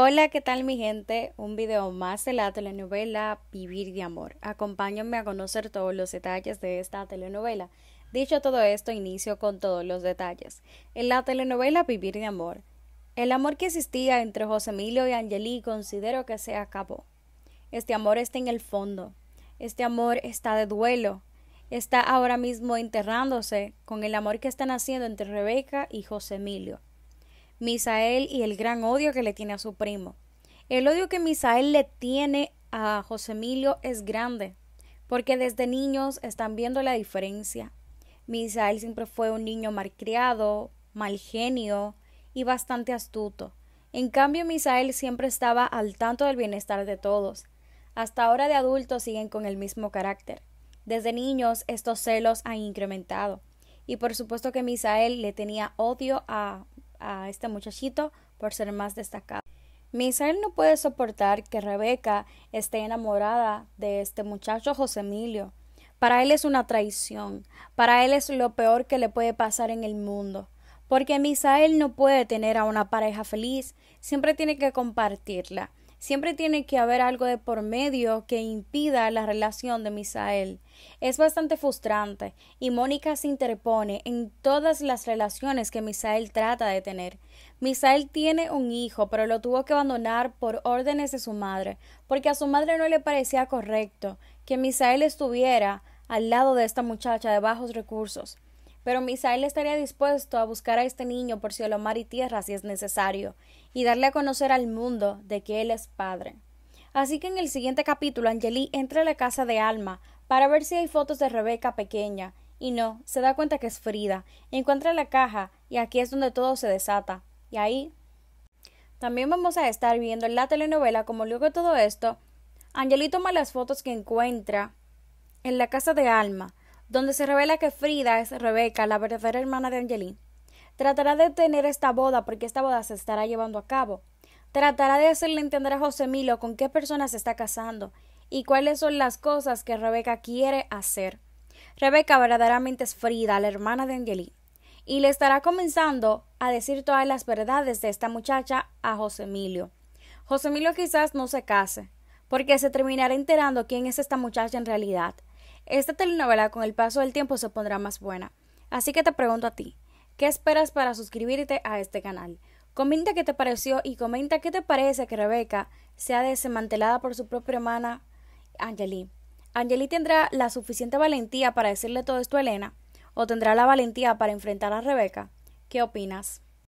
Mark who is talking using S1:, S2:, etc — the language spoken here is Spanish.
S1: Hola, ¿qué tal mi gente? Un video más de la telenovela Vivir de Amor. Acompáñenme a conocer todos los detalles de esta telenovela. Dicho todo esto, inicio con todos los detalles. En la telenovela Vivir de Amor, el amor que existía entre José Emilio y Angelí considero que se acabó. Este amor está en el fondo. Este amor está de duelo. Está ahora mismo enterrándose con el amor que están haciendo entre Rebeca y José Emilio. Misael y el gran odio que le tiene a su primo. El odio que Misael le tiene a José Emilio es grande, porque desde niños están viendo la diferencia. Misael siempre fue un niño malcriado, mal genio y bastante astuto. En cambio, Misael siempre estaba al tanto del bienestar de todos. Hasta ahora de adultos siguen con el mismo carácter. Desde niños estos celos han incrementado. Y por supuesto que Misael le tenía odio a a este muchachito por ser más destacado. Misael no puede soportar que Rebeca esté enamorada de este muchacho José Emilio. Para él es una traición, para él es lo peor que le puede pasar en el mundo, porque Misael no puede tener a una pareja feliz, siempre tiene que compartirla. Siempre tiene que haber algo de por medio que impida la relación de Misael. Es bastante frustrante y Mónica se interpone en todas las relaciones que Misael trata de tener. Misael tiene un hijo, pero lo tuvo que abandonar por órdenes de su madre, porque a su madre no le parecía correcto que Misael estuviera al lado de esta muchacha de bajos recursos pero Misael estaría dispuesto a buscar a este niño por cielo, mar y tierra si es necesario, y darle a conocer al mundo de que él es padre. Así que en el siguiente capítulo angelí entra a la casa de Alma para ver si hay fotos de Rebeca pequeña, y no, se da cuenta que es Frida, encuentra la caja, y aquí es donde todo se desata, y ahí también vamos a estar viendo en la telenovela como luego de todo esto, Angeli toma las fotos que encuentra en la casa de Alma, donde se revela que Frida es Rebeca, la verdadera hermana de Angelín. Tratará de tener esta boda porque esta boda se estará llevando a cabo. Tratará de hacerle entender a José Milo con qué persona se está casando y cuáles son las cosas que Rebeca quiere hacer. Rebeca verdaderamente es Frida, la hermana de Angelín. y le estará comenzando a decir todas las verdades de esta muchacha a José Emilio. José Emilio quizás no se case, porque se terminará enterando quién es esta muchacha en realidad. Esta telenovela con el paso del tiempo se pondrá más buena. Así que te pregunto a ti, ¿qué esperas para suscribirte a este canal? Comenta qué te pareció y comenta qué te parece que Rebeca sea desmantelada por su propia hermana Angelí. ¿Angeli tendrá la suficiente valentía para decirle todo esto a Elena? ¿O tendrá la valentía para enfrentar a Rebeca? ¿Qué opinas?